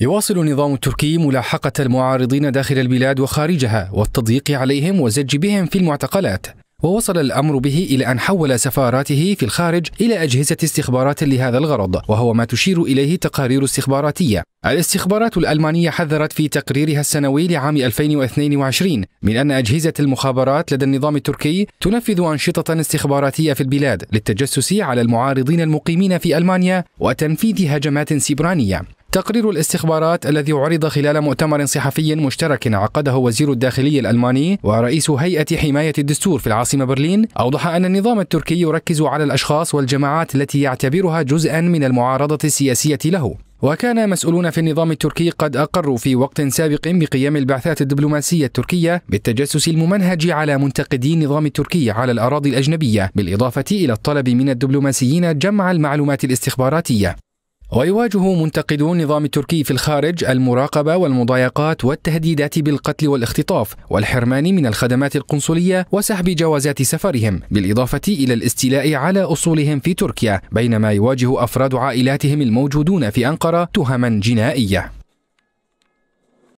يواصل النظام التركي ملاحقة المعارضين داخل البلاد وخارجها والتضييق عليهم وزج بهم في المعتقلات ووصل الأمر به إلى أن حول سفاراته في الخارج إلى أجهزة استخبارات لهذا الغرض وهو ما تشير إليه تقارير استخباراتية الاستخبارات الألمانية حذرت في تقريرها السنوي لعام 2022 من أن أجهزة المخابرات لدى النظام التركي تنفذ أنشطة استخباراتية في البلاد للتجسس على المعارضين المقيمين في ألمانيا وتنفيذ هجمات سبرانية تقرير الاستخبارات الذي عرض خلال مؤتمر صحفي مشترك عقده وزير الداخلية الألماني ورئيس هيئة حماية الدستور في العاصمة برلين أوضح أن النظام التركي يركز على الأشخاص والجماعات التي يعتبرها جزءا من المعارضة السياسية له وكان مسؤولون في النظام التركي قد أقروا في وقت سابق بقيام البعثات الدبلوماسية التركية بالتجسس الممنهج على منتقدي النظام التركي على الأراضي الأجنبية بالإضافة إلى الطلب من الدبلوماسيين جمع المعلومات الاستخباراتية ويواجه منتقدو النظام التركي في الخارج المراقبة والمضايقات والتهديدات بالقتل والاختطاف والحرمان من الخدمات القنصلية وسحب جوازات سفرهم بالإضافة إلى الاستيلاء على أصولهم في تركيا بينما يواجه أفراد عائلاتهم الموجودون في أنقرة تهما جنائية